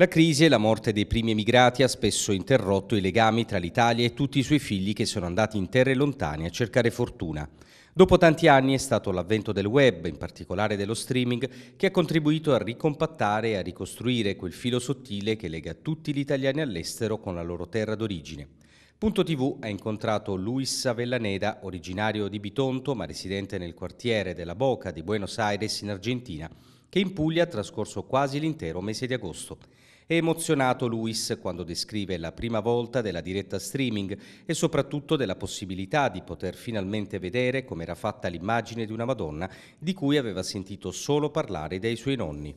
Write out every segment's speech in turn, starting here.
La crisi e la morte dei primi emigrati ha spesso interrotto i legami tra l'Italia e tutti i suoi figli che sono andati in terre lontane a cercare fortuna. Dopo tanti anni è stato l'avvento del web, in particolare dello streaming, che ha contribuito a ricompattare e a ricostruire quel filo sottile che lega tutti gli italiani all'estero con la loro terra d'origine. Punto TV ha incontrato Luis Avellaneda, originario di Bitonto ma residente nel quartiere della Boca di Buenos Aires in Argentina, che in Puglia ha trascorso quasi l'intero mese di agosto. È emozionato Luis quando descrive la prima volta della diretta streaming e soprattutto della possibilità di poter finalmente vedere come era fatta l'immagine di una Madonna di cui aveva sentito solo parlare dai suoi nonni.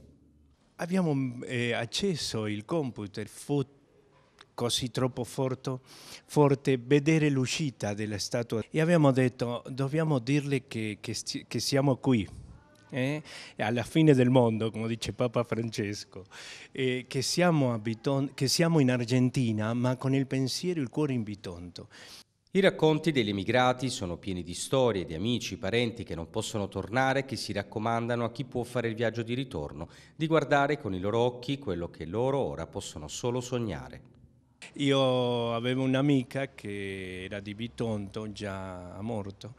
Abbiamo eh, acceso il computer, fu così troppo forte, forte vedere l'uscita della statua e abbiamo detto dobbiamo dirle che, che, che siamo qui eh? alla fine del mondo, come dice Papa Francesco, eh, che, siamo Biton- che siamo in Argentina ma con il pensiero e il cuore in Bitonto. I racconti degli emigrati sono pieni di storie, di amici, parenti che non possono tornare, che si raccomandano a chi può fare il viaggio di ritorno, di guardare con i loro occhi quello che loro ora possono solo sognare. Io avevo un'amica che era di Bitonto, già morto,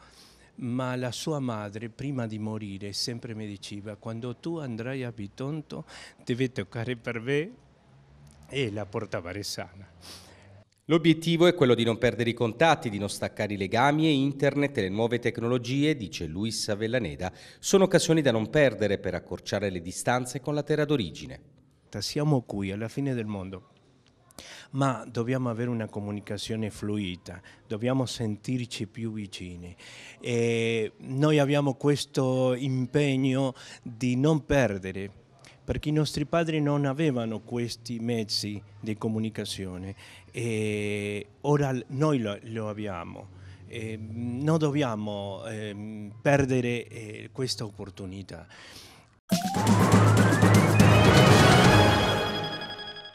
ma la sua madre prima di morire sempre mi diceva quando tu andrai a Bitonto deve toccare per me e la porta varesana. L'obiettivo è quello di non perdere i contatti, di non staccare i legami e internet e le nuove tecnologie, dice Luis Avellaneda, sono occasioni da non perdere per accorciare le distanze con la terra d'origine. Siamo qui alla fine del mondo, ma dobbiamo avere una comunicazione fluida, dobbiamo sentirci più vicini. E noi abbiamo questo impegno di non perdere, perché i nostri padri non avevano questi mezzi di comunicazione e ora noi lo, lo abbiamo. Eh, non dobbiamo eh, perdere eh, questa opportunità.